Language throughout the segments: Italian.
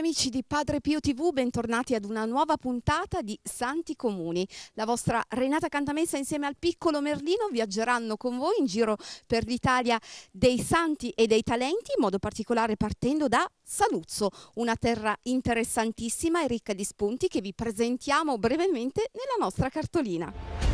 amici di Padre Pio TV, bentornati ad una nuova puntata di Santi Comuni. La vostra Renata Cantamessa insieme al piccolo Merlino viaggeranno con voi in giro per l'Italia dei santi e dei talenti, in modo particolare partendo da Saluzzo, una terra interessantissima e ricca di spunti che vi presentiamo brevemente nella nostra cartolina.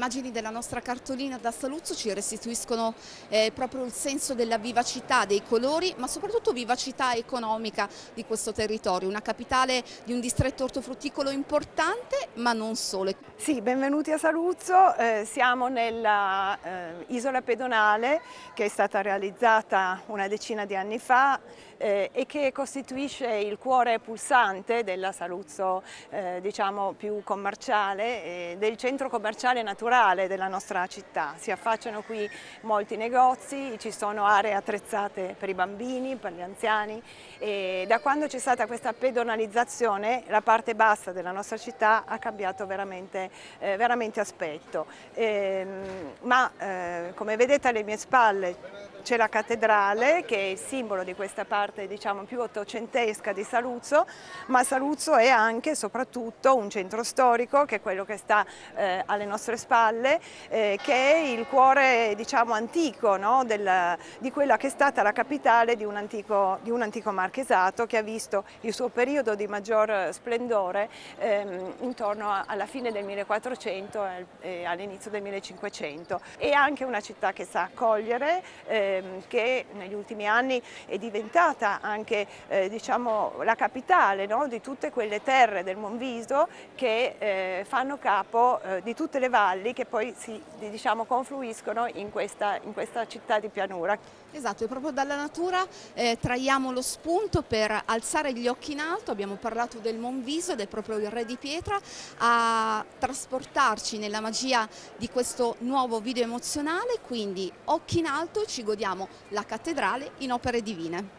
immagini della nostra cartolina da Saluzzo ci restituiscono eh, proprio il senso della vivacità dei colori, ma soprattutto vivacità economica di questo territorio, una capitale di un distretto ortofrutticolo importante, ma non solo. Sì, benvenuti a Saluzzo, eh, siamo nella eh, isola pedonale che è stata realizzata una decina di anni fa eh, e che costituisce il cuore pulsante della Saluzzo eh, diciamo più commerciale, eh, del centro commerciale naturale culturale della nostra città. Si affacciano qui molti negozi, ci sono aree attrezzate per i bambini, per gli anziani e da quando c'è stata questa pedonalizzazione la parte bassa della nostra città ha cambiato veramente, eh, veramente aspetto. E, ehm, ma eh, come vedete alle mie spalle c'è la cattedrale che è il simbolo di questa parte diciamo, più ottocentesca di Saluzzo, ma Saluzzo è anche e soprattutto un centro storico che è quello che sta eh, alle nostre spalle, eh, che è il cuore diciamo, antico no? Del, di quella che è stata la capitale di un, antico, di un, antico, marchesato che ha visto il suo periodo di maggior splendore ehm, intorno a, alla fine del 1400 e all'inizio del 1500. È anche una città che sa accogliere, eh, Ehm, che negli ultimi anni è diventata anche eh, diciamo, la capitale no? di tutte quelle terre del Monviso che eh, fanno capo eh, di tutte le valli che poi si diciamo, confluiscono in questa, in questa città di pianura. Esatto, e proprio dalla natura eh, traiamo lo spunto per alzare gli occhi in alto, abbiamo parlato del Monviso ed è proprio il re di pietra, a trasportarci nella magia di questo nuovo video emozionale, quindi occhi in alto ci godiamo la cattedrale in opere divine.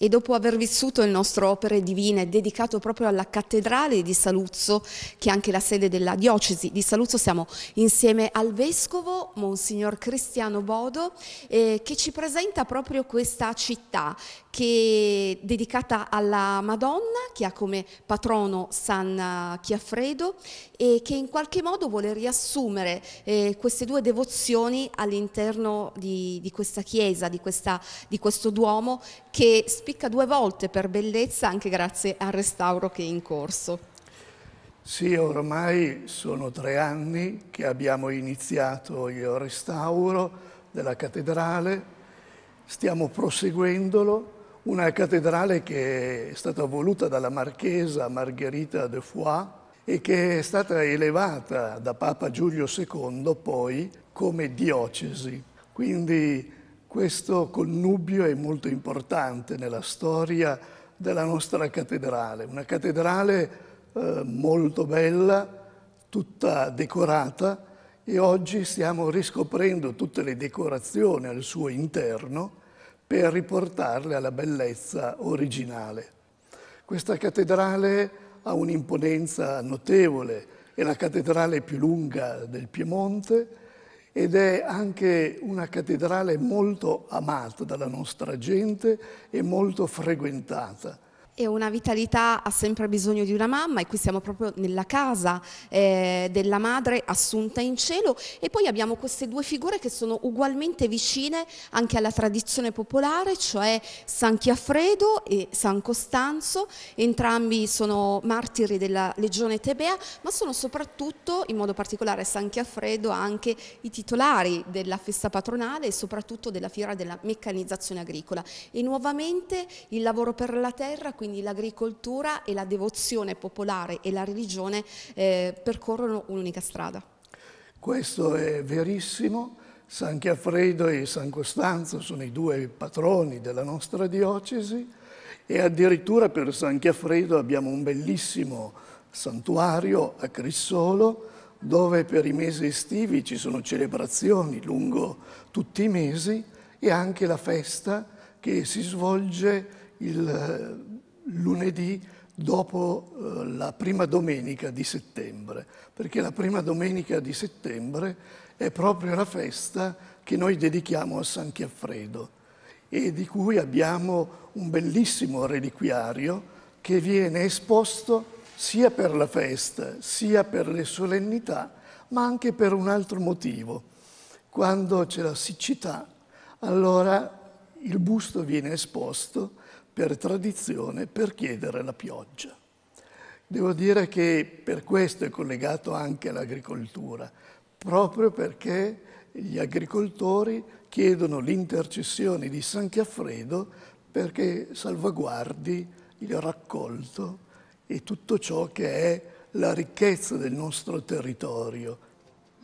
e dopo aver vissuto il nostro Opere Divine dedicato proprio alla cattedrale di Saluzzo, che è anche la sede della diocesi di Saluzzo, siamo insieme al Vescovo, Monsignor Cristiano Bodo, eh, che ci presenta proprio questa città che è dedicata alla Madonna, che ha come patrono San eh, Chiafredo e che in qualche modo vuole riassumere eh, queste due devozioni all'interno di, di, questa chiesa, di, questa, di questo Duomo che spesso spicca due volte per bellezza anche grazie al restauro che è in corso. Sì, ormai sono tre anni che abbiamo iniziato il restauro della cattedrale, stiamo proseguendolo, una cattedrale che è stata voluta dalla marchesa Margherita de Foix e che è stata elevata da Papa Giulio II poi come diocesi. Quindi questo connubio è molto importante nella storia della nostra cattedrale, una cattedrale eh, molto bella, tutta decorata e oggi stiamo riscoprendo tutte le decorazioni al suo interno per riportarle alla bellezza originale. Questa cattedrale ha un'imponenza notevole, è la cattedrale più lunga del Piemonte, ed è anche una cattedrale molto amata dalla nostra gente e molto frequentata. E una vitalità ha sempre bisogno di una mamma e qui siamo proprio nella casa eh, della madre assunta in cielo e poi abbiamo queste due figure che sono ugualmente vicine anche alla tradizione popolare, cioè San Chiafredo e San Costanzo, entrambi sono martiri della legione tebea, ma sono soprattutto, in modo particolare San Chiafredo, anche i titolari della festa patronale e soprattutto della fiera della meccanizzazione agricola. E nuovamente il lavoro per la terra, quindi quindi l'agricoltura e la devozione popolare e la religione eh, percorrono un'unica strada. Questo è verissimo, San Chiafredo e San Costanzo sono i due patroni della nostra diocesi e addirittura per San Chiafredo abbiamo un bellissimo santuario a Crissolo dove per i mesi estivi ci sono celebrazioni lungo tutti i mesi e anche la festa che si svolge il lunedì dopo eh, la prima domenica di settembre, perché la prima domenica di settembre è proprio la festa che noi dedichiamo a San Chiaffredo e di cui abbiamo un bellissimo reliquiario che viene esposto sia per la festa, sia per le solennità, ma anche per un altro motivo. Quando c'è la siccità, allora il busto viene esposto per tradizione per chiedere la pioggia. Devo dire che per questo è collegato anche l'agricoltura, proprio perché gli agricoltori chiedono l'intercessione di San Chiaffredo perché salvaguardi il raccolto e tutto ciò che è la ricchezza del nostro territorio.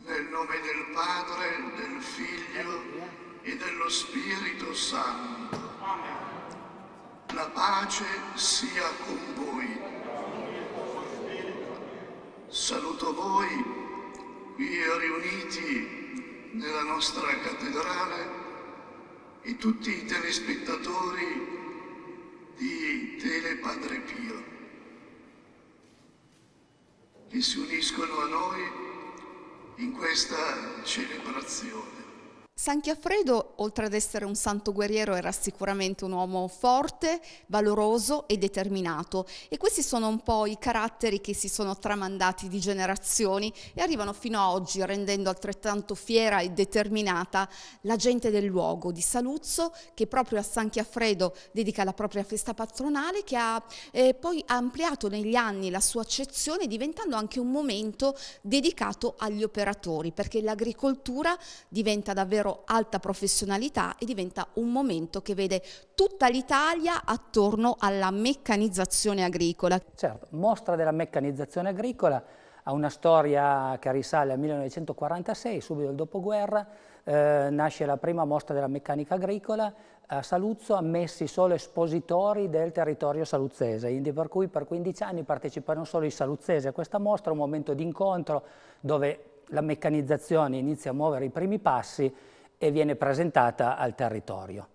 Nel nome del Padre, del Figlio e dello Spirito Santo. Amen. La pace sia con voi. Saluto voi qui riuniti nella nostra cattedrale e tutti i telespettatori di Telepadre Pio che si uniscono a noi in questa celebrazione. San Chiaffredo, oltre ad essere un santo guerriero, era sicuramente un uomo forte, valoroso e determinato e questi sono un po' i caratteri che si sono tramandati di generazioni e arrivano fino a oggi rendendo altrettanto fiera e determinata la gente del luogo di Saluzzo che proprio a San Chiaffredo dedica la propria festa patronale che ha eh, poi ampliato negli anni la sua accezione diventando anche un momento dedicato agli operatori perché l'agricoltura diventa davvero davvero alta professionalità e diventa un momento che vede tutta l'Italia attorno alla meccanizzazione agricola. Certo, mostra della meccanizzazione agricola ha una storia che risale al 1946, subito il dopoguerra, eh, nasce la prima mostra della meccanica agricola, a Saluzzo ammessi solo espositori del territorio saluzzese, per cui per 15 anni partecipano solo i saluzzesi a questa mostra, un momento di incontro dove la meccanizzazione inizia a muovere i primi passi e viene presentata al territorio.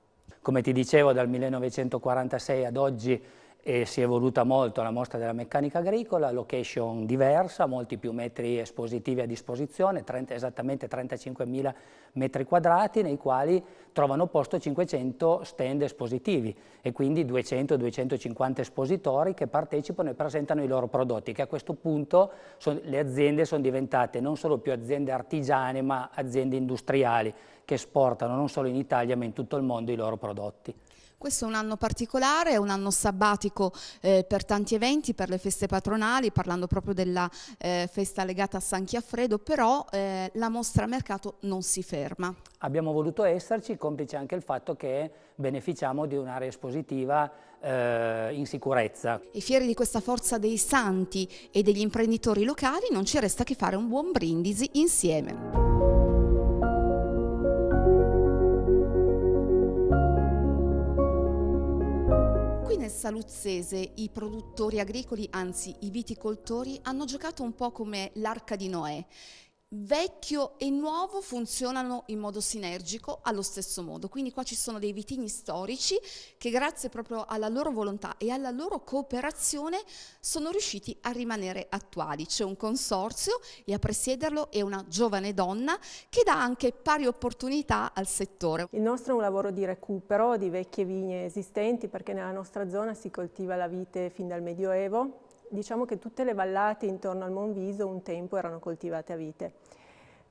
Come ti dicevo, dal 1946 ad oggi eh, si è evoluta molto la mostra della meccanica agricola, location diversa, molti più metri espositivi a disposizione, 30, esattamente 35.000 metri quadrati nei quali trovano posto 500 stand espositivi e quindi 200-250 espositori che partecipano e presentano i loro prodotti che a questo punto son, le aziende sono diventate non solo più aziende artigiane ma aziende industriali che esportano non solo in Italia ma in tutto il mondo i loro prodotti. Questo è un anno particolare, è un anno sabbatico eh, per tanti eventi, per le feste patronali, parlando proprio della eh, festa legata a San Chiaffredo, però eh, la mostra mercato non si ferma. Abbiamo voluto esserci, complice anche il fatto che beneficiamo di un'area espositiva eh, in sicurezza. E fieri di questa forza dei santi e degli imprenditori locali non ci resta che fare un buon brindisi insieme. saluzzese i produttori agricoli, anzi i viticoltori, hanno giocato un po' come l'arca di Noè vecchio e nuovo funzionano in modo sinergico allo stesso modo. Quindi qua ci sono dei vitigni storici che grazie proprio alla loro volontà e alla loro cooperazione sono riusciti a rimanere attuali. C'è un consorzio e a presiederlo è una giovane donna che dà anche pari opportunità al settore. Il nostro è un lavoro di recupero di vecchie vigne esistenti perché nella nostra zona si coltiva la vite fin dal Medioevo diciamo che tutte le vallate intorno al Monviso un tempo erano coltivate a vite.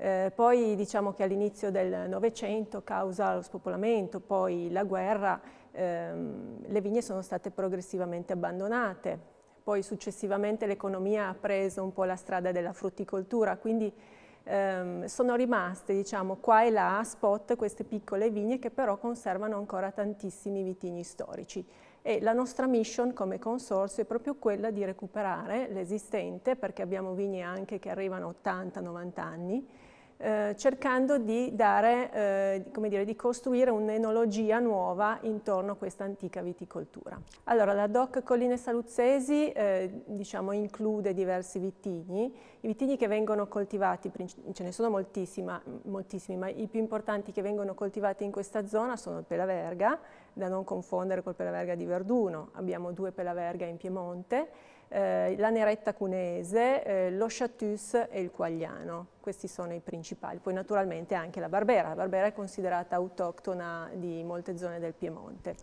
Eh, poi diciamo che all'inizio del Novecento, causa lo spopolamento, poi la guerra, ehm, le vigne sono state progressivamente abbandonate. Poi successivamente l'economia ha preso un po' la strada della frutticoltura, quindi ehm, sono rimaste diciamo, qua e là a spot queste piccole vigne che però conservano ancora tantissimi vitigni storici e la nostra mission come consorzio è proprio quella di recuperare l'esistente, perché abbiamo vigne anche che arrivano a 80-90 anni, eh, cercando di, dare, eh, dire, di costruire un'enologia nuova intorno a questa antica viticoltura. Allora, la DOC Colline Saluzzesi eh, diciamo, include diversi vitigni, i vitigni che vengono coltivati, ce ne sono moltissimi, ma i più importanti che vengono coltivati in questa zona sono il Pelaverga, da non confondere col pelaverga di Verduno, abbiamo due pelaverga in Piemonte, eh, la neretta Cuneese, eh, lo chatus e il quagliano, questi sono i principali, poi naturalmente anche la barbera, la barbera è considerata autoctona di molte zone del Piemonte.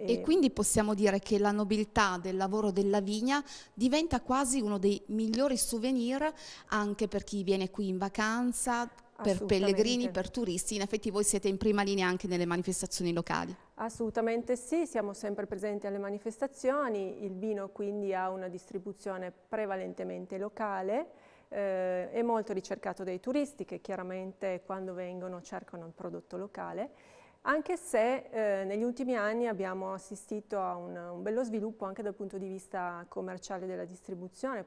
E eh, quindi possiamo dire che la nobiltà del lavoro della vigna diventa quasi uno dei migliori souvenir anche per chi viene qui in vacanza, per pellegrini, per turisti, in effetti voi siete in prima linea anche nelle manifestazioni locali. Assolutamente sì, siamo sempre presenti alle manifestazioni, il vino quindi ha una distribuzione prevalentemente locale, eh, è molto ricercato dai turisti che chiaramente quando vengono cercano il prodotto locale, anche se eh, negli ultimi anni abbiamo assistito a un, un bello sviluppo anche dal punto di vista commerciale della distribuzione.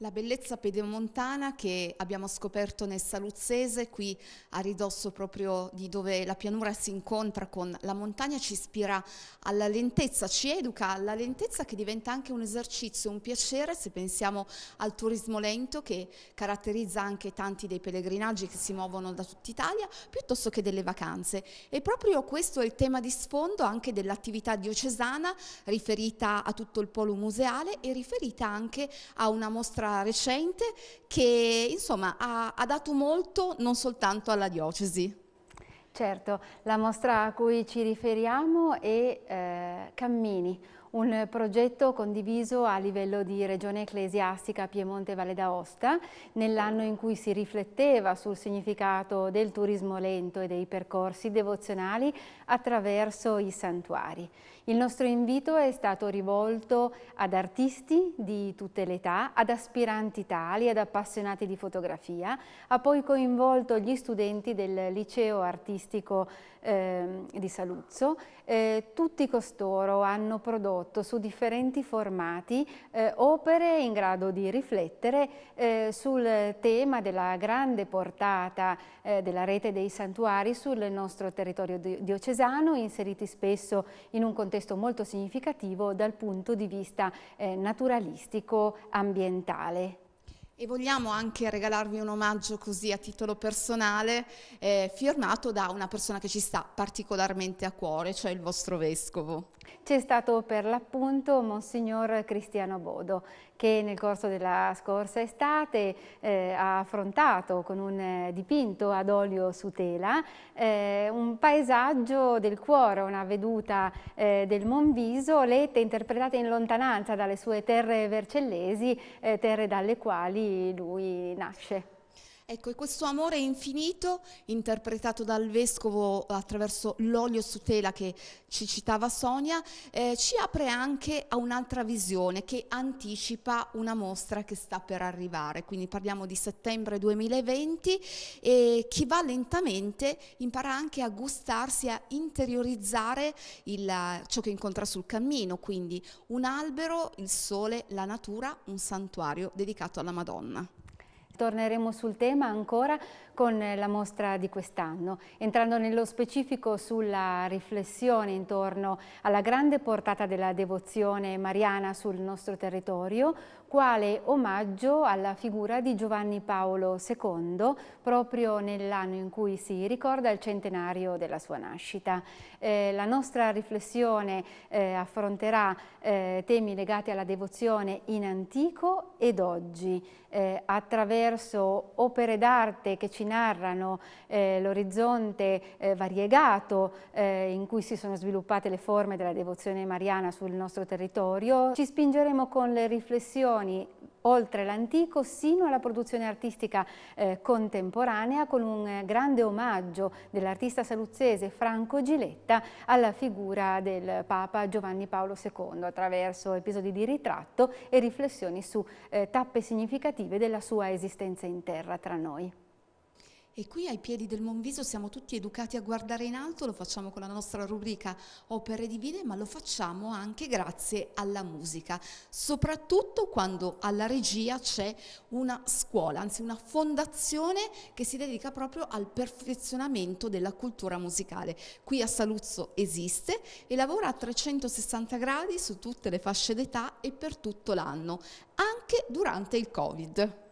La bellezza pedemontana che abbiamo scoperto nel Saluzzese, qui a ridosso proprio di dove la pianura si incontra con la montagna, ci ispira alla lentezza, ci educa alla lentezza che diventa anche un esercizio, un piacere se pensiamo al turismo lento che caratterizza anche tanti dei pellegrinaggi che si muovono da tutta Italia, piuttosto che delle vacanze. E proprio questo è il tema di sfondo anche dell'attività diocesana riferita a tutto il polo museale e riferita anche a una mostra ancora recente che insomma ha, ha dato molto non soltanto alla diocesi. Certo, la mostra a cui ci riferiamo è eh, Cammini, un progetto condiviso a livello di Regione Ecclesiastica Piemonte Valle d'Aosta nell'anno in cui si rifletteva sul significato del turismo lento e dei percorsi devozionali attraverso i santuari. Il nostro invito è stato rivolto ad artisti di tutte le età, ad aspiranti tali, ad appassionati di fotografia, ha poi coinvolto gli studenti del liceo artistico eh, di Saluzzo. Eh, tutti costoro hanno prodotto su differenti formati eh, opere in grado di riflettere eh, sul tema della grande portata eh, della rete dei santuari sul nostro territorio diocesano, inseriti spesso in un contesto testo molto significativo dal punto di vista eh, naturalistico ambientale. E vogliamo anche regalarvi un omaggio così a titolo personale, eh, firmato da una persona che ci sta particolarmente a cuore, cioè il vostro vescovo. C'è stato per l'appunto Monsignor Cristiano Bodo, che nel corso della scorsa estate eh, ha affrontato con un eh, dipinto ad olio su tela eh, un paesaggio del cuore, una veduta eh, del Monviso, letta e interpretata in lontananza dalle sue terre vercellesi, eh, terre dalle quali lui nasce. Ecco, e questo amore infinito, interpretato dal Vescovo attraverso l'olio su tela che ci citava Sonia, eh, ci apre anche a un'altra visione che anticipa una mostra che sta per arrivare. Quindi parliamo di settembre 2020 e chi va lentamente impara anche a gustarsi, a interiorizzare il, ciò che incontra sul cammino, quindi un albero, il sole, la natura, un santuario dedicato alla Madonna. Torneremo sul tema ancora con la mostra di quest'anno, entrando nello specifico sulla riflessione intorno alla grande portata della devozione mariana sul nostro territorio, quale omaggio alla figura di Giovanni Paolo II proprio nell'anno in cui si ricorda il centenario della sua nascita. Eh, la nostra riflessione eh, affronterà eh, temi legati alla devozione in antico ed oggi eh, attraverso opere d'arte che ci narrano eh, l'orizzonte eh, variegato in cui si sono sviluppate le forme della devozione mariana sul nostro territorio. Ci spingeremo con le riflessioni produzioni oltre l'antico sino alla produzione artistica eh, contemporanea con un grande omaggio dell'artista saluzzese Franco Giletta alla figura del Papa Giovanni Paolo II attraverso episodi di ritratto e riflessioni su eh, tappe significative della sua esistenza in terra tra noi. E qui ai piedi del Monviso siamo tutti educati a guardare in alto, lo facciamo con la nostra rubrica Opere Divine, ma lo facciamo anche grazie alla musica, soprattutto quando alla regia c'è una scuola, anzi una fondazione che si dedica proprio al perfezionamento della cultura musicale. Qui a Saluzzo esiste e lavora a 360 gradi su tutte le fasce d'età e per tutto l'anno, anche durante il Covid.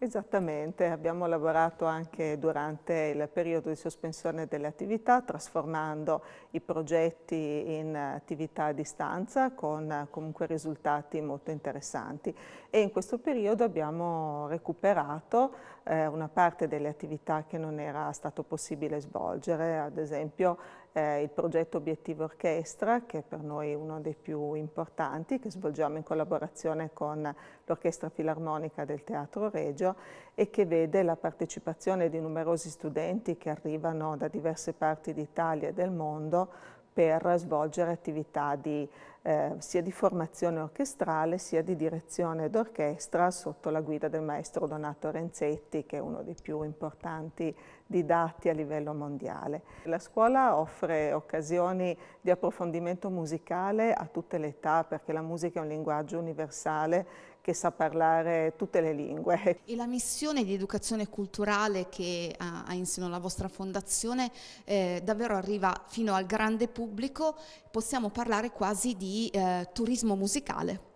Esattamente, abbiamo lavorato anche durante il periodo di sospensione delle attività trasformando i progetti in attività a distanza con comunque risultati molto interessanti e in questo periodo abbiamo recuperato eh, una parte delle attività che non era stato possibile svolgere, ad esempio eh, il progetto Obiettivo Orchestra, che è per noi uno dei più importanti, che svolgiamo in collaborazione con l'Orchestra Filarmonica del Teatro Regio e che vede la partecipazione di numerosi studenti che arrivano da diverse parti d'Italia e del mondo per svolgere attività di, eh, sia di formazione orchestrale sia di direzione d'orchestra sotto la guida del maestro Donato Renzetti che è uno dei più importanti di dati a livello mondiale. La scuola offre occasioni di approfondimento musicale a tutte le età perché la musica è un linguaggio universale che sa parlare tutte le lingue. E la missione di educazione culturale che ha in seno la vostra fondazione eh, davvero arriva fino al grande pubblico, possiamo parlare quasi di eh, turismo musicale.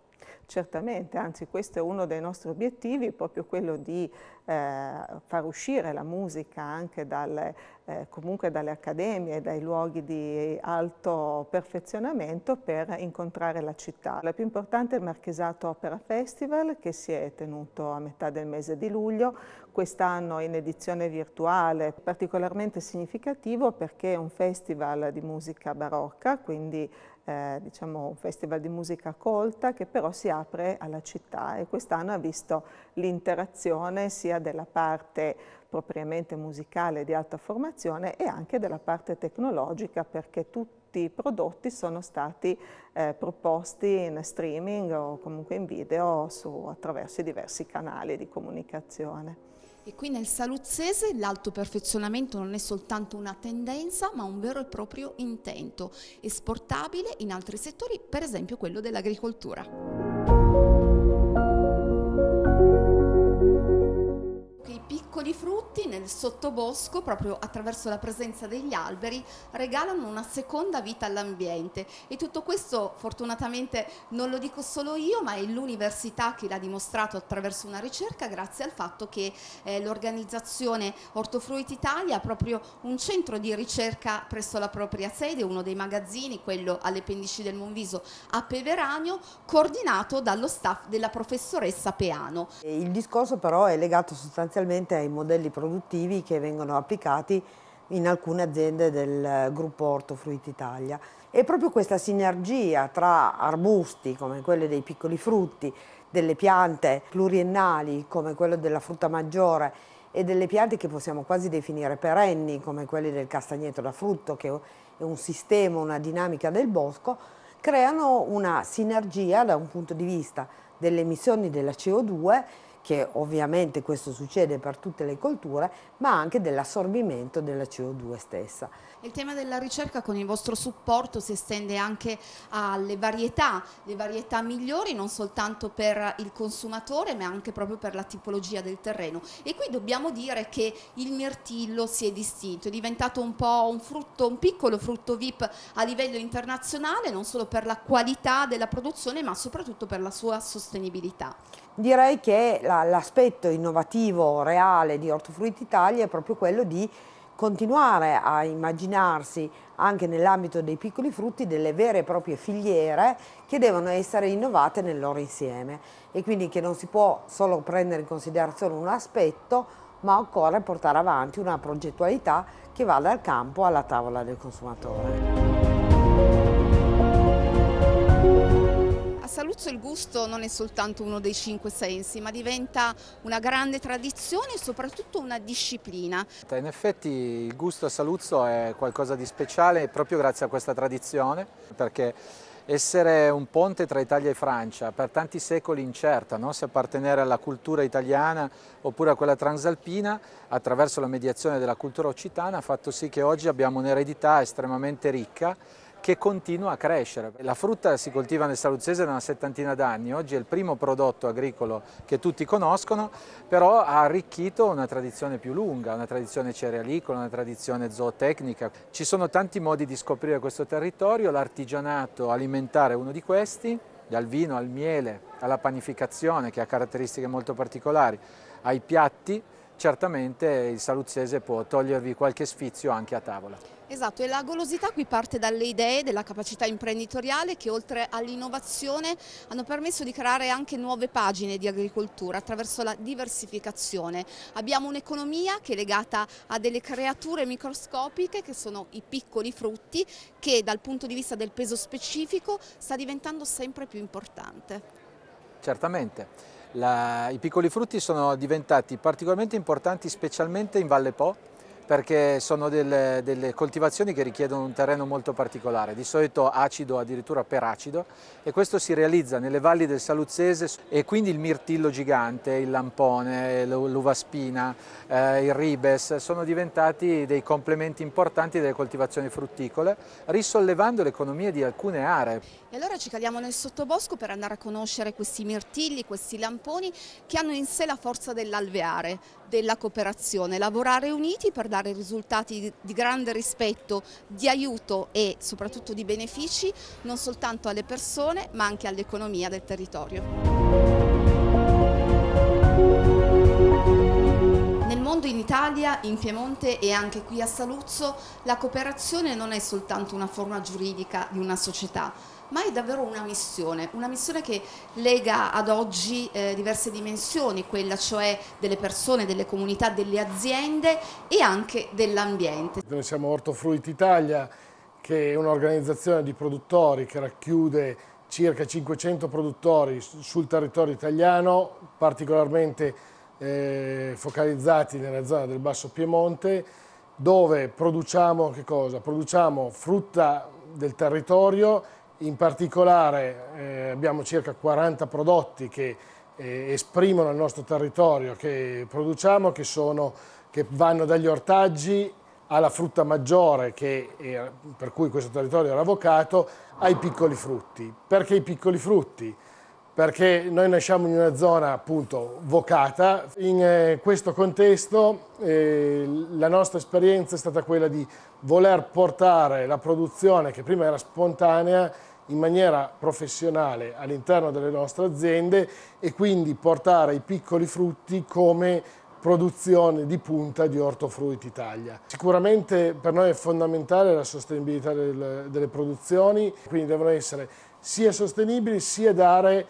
Certamente, anzi questo è uno dei nostri obiettivi, proprio quello di eh, far uscire la musica anche dalle, eh, comunque dalle accademie, dai luoghi di alto perfezionamento per incontrare la città. La più importante è il Marchesato Opera Festival che si è tenuto a metà del mese di luglio, quest'anno in edizione virtuale, particolarmente significativo perché è un festival di musica barocca, quindi eh, diciamo un festival di musica colta che però si apre alla città e quest'anno ha visto l'interazione sia della parte propriamente musicale di alta formazione e anche della parte tecnologica perché tutti i prodotti sono stati eh, proposti in streaming o comunque in video su, attraverso i diversi canali di comunicazione. E qui nel saluzzese l'autoperfezionamento non è soltanto una tendenza, ma un vero e proprio intento, esportabile in altri settori, per esempio quello dell'agricoltura. piccoli frutti nel sottobosco, proprio attraverso la presenza degli alberi, regalano una seconda vita all'ambiente. E tutto questo fortunatamente non lo dico solo io, ma è l'università che l'ha dimostrato attraverso una ricerca, grazie al fatto che eh, l'organizzazione Ortofruit Italia ha proprio un centro di ricerca presso la propria sede, uno dei magazzini, quello alle pendici del Monviso a Peveranio, coordinato dallo staff della professoressa Peano. Il discorso però è legato sostanzialmente ai modelli produttivi che vengono applicati in alcune aziende del gruppo Ortofruit Italia. E proprio questa sinergia tra arbusti come quelli dei piccoli frutti, delle piante pluriennali come quello della frutta maggiore e delle piante che possiamo quasi definire perenni come quelle del castagneto da frutto che è un sistema, una dinamica del bosco, creano una sinergia da un punto di vista delle emissioni della CO2 che ovviamente questo succede per tutte le colture, ma anche dell'assorbimento della CO2 stessa. Il tema della ricerca con il vostro supporto si estende anche alle varietà, le varietà migliori non soltanto per il consumatore ma anche proprio per la tipologia del terreno e qui dobbiamo dire che il mirtillo si è distinto, è diventato un po' un frutto, un piccolo frutto VIP a livello internazionale non solo per la qualità della produzione ma soprattutto per la sua sostenibilità direi che l'aspetto innovativo, reale di Ortofruit Italia è proprio quello di continuare a immaginarsi anche nell'ambito dei piccoli frutti delle vere e proprie filiere che devono essere innovate nel loro insieme e quindi che non si può solo prendere in considerazione un aspetto ma occorre portare avanti una progettualità che va dal campo alla tavola del consumatore. A Saluzzo il gusto non è soltanto uno dei cinque sensi, ma diventa una grande tradizione e soprattutto una disciplina. In effetti il gusto a Saluzzo è qualcosa di speciale proprio grazie a questa tradizione, perché essere un ponte tra Italia e Francia per tanti secoli incerta, no? se appartenere alla cultura italiana oppure a quella transalpina, attraverso la mediazione della cultura occitana ha fatto sì che oggi abbiamo un'eredità estremamente ricca che continua a crescere. La frutta si coltiva nel Saluzzese da una settantina d'anni, oggi è il primo prodotto agricolo che tutti conoscono, però ha arricchito una tradizione più lunga, una tradizione cerealicola, una tradizione zootecnica. Ci sono tanti modi di scoprire questo territorio, l'artigianato alimentare è uno di questi, dal vino al miele, alla panificazione che ha caratteristiche molto particolari, ai piatti certamente il saluzzese può togliervi qualche sfizio anche a tavola. Esatto, e la golosità qui parte dalle idee della capacità imprenditoriale che oltre all'innovazione hanno permesso di creare anche nuove pagine di agricoltura attraverso la diversificazione. Abbiamo un'economia che è legata a delle creature microscopiche che sono i piccoli frutti che dal punto di vista del peso specifico sta diventando sempre più importante. Certamente. La, I piccoli frutti sono diventati particolarmente importanti specialmente in Valle Po perché sono delle, delle, coltivazioni che richiedono un terreno molto particolare, di solito acido, addirittura per acido, e questo si realizza nelle valli del Saluzzese e quindi il mirtillo gigante, il lampone, l'uva spina, eh, il ribes, sono diventati dei complementi importanti delle coltivazioni frutticole, risollevando l'economia di alcune aree. E allora ci caliamo nel sottobosco per andare a conoscere questi mirtilli, questi lamponi che hanno in sé la forza dell'alveare, della cooperazione, lavorare uniti per dare risultati di grande rispetto, di aiuto e soprattutto di benefici non soltanto alle persone ma anche all'economia del territorio. in Italia, in Piemonte e anche qui a Saluzzo, la cooperazione non è soltanto una forma giuridica di una società, ma è davvero una missione, una missione che lega ad oggi eh, diverse dimensioni, quella cioè delle persone, delle comunità, delle aziende e anche dell'ambiente. Noi siamo Ortofruit Italia, che è un'organizzazione di produttori che racchiude circa 500 produttori sul territorio italiano, particolarmente eh, focalizzati nella zona del Basso Piemonte, dove produciamo, produciamo frutta del territorio in particolare eh, abbiamo circa 40 prodotti che eh, esprimono il nostro territorio, che produciamo, che, sono, che, vanno dagli ortaggi alla frutta maggiore, che, eh, per cui questo territorio era avvocato, ai piccoli frutti. Perché i piccoli frutti? Perché noi nasciamo in una zona appunto vocata. In eh, questo contesto eh, la nostra esperienza è stata quella di voler portare la produzione che prima era spontanea in maniera professionale all'interno delle nostre aziende e quindi portare i piccoli frutti come produzione di punta di Ortofruit Italia. Sicuramente per noi è fondamentale la sostenibilità del, delle produzioni, quindi devono essere sia sostenibili sia dare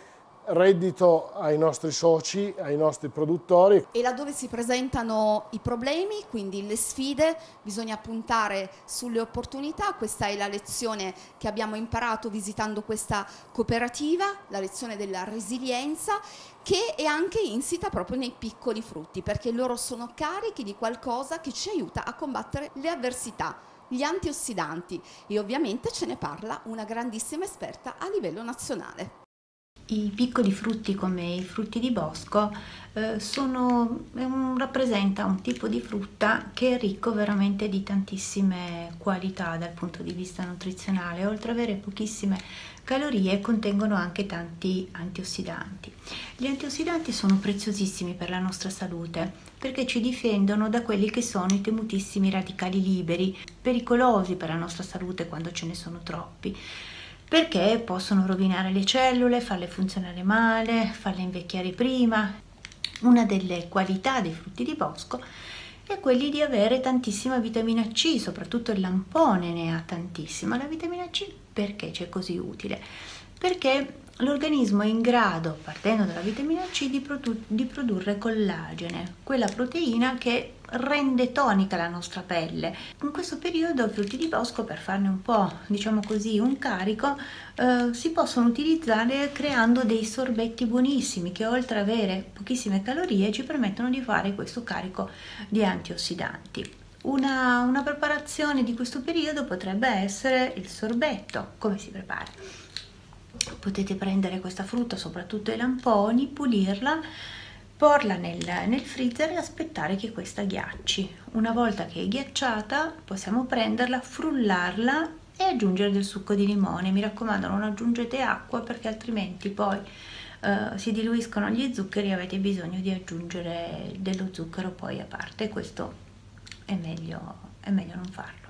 reddito ai nostri soci, ai nostri produttori. E laddove si presentano i problemi, quindi le sfide, bisogna puntare sulle opportunità. Questa è la lezione che abbiamo imparato visitando questa cooperativa, la lezione della resilienza che è anche insita proprio nei piccoli frutti, perché loro sono carichi di qualcosa che ci aiuta a combattere le avversità gli antiossidanti e ovviamente ce ne parla una grandissima esperta a livello nazionale. I piccoli frutti come i frutti di bosco eh, sono, eh, un, rappresenta un tipo di frutta che è ricco veramente di tantissime qualità dal punto di vista nutrizionale, oltre ad avere pochissime calorie contengono anche tanti antiossidanti. Gli antiossidanti sono preziosissimi per la nostra salute perché ci difendono da quelli che sono i temutissimi radicali liberi, pericolosi per la nostra salute quando ce ne sono troppi perché possono rovinare le cellule, farle funzionare male, farle invecchiare prima. Una delle qualità dei frutti di bosco è quella di avere tantissima vitamina C, soprattutto il lampone ne ha tantissima. La vitamina C perché c'è così utile? Perché l'organismo è in grado, partendo dalla vitamina C, di, produ di produrre collagene, quella proteina che rende tonica la nostra pelle. In questo periodo frutti di bosco per farne un po', diciamo così, un carico eh, si possono utilizzare creando dei sorbetti buonissimi che oltre ad avere pochissime calorie ci permettono di fare questo carico di antiossidanti. Una, una preparazione di questo periodo potrebbe essere il sorbetto. Come si prepara? Potete prendere questa frutta, soprattutto i lamponi, pulirla porla nel, nel freezer e aspettare che questa ghiacci. Una volta che è ghiacciata possiamo prenderla, frullarla e aggiungere del succo di limone. Mi raccomando non aggiungete acqua perché altrimenti poi Uh, si diluiscono gli zuccheri e avete bisogno di aggiungere dello zucchero poi a parte questo è meglio, è meglio non farlo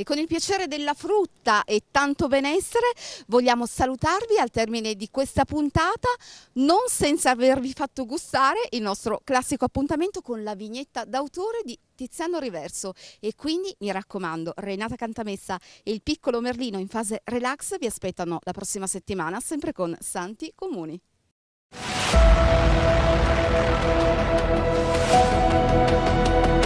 e con il piacere della frutta e tanto benessere vogliamo salutarvi al termine di questa puntata, non senza avervi fatto gustare il nostro classico appuntamento con la vignetta d'autore di Tiziano Riverso. E quindi mi raccomando, Renata Cantamessa e il piccolo Merlino in fase relax vi aspettano la prossima settimana, sempre con Santi Comuni. Thank you.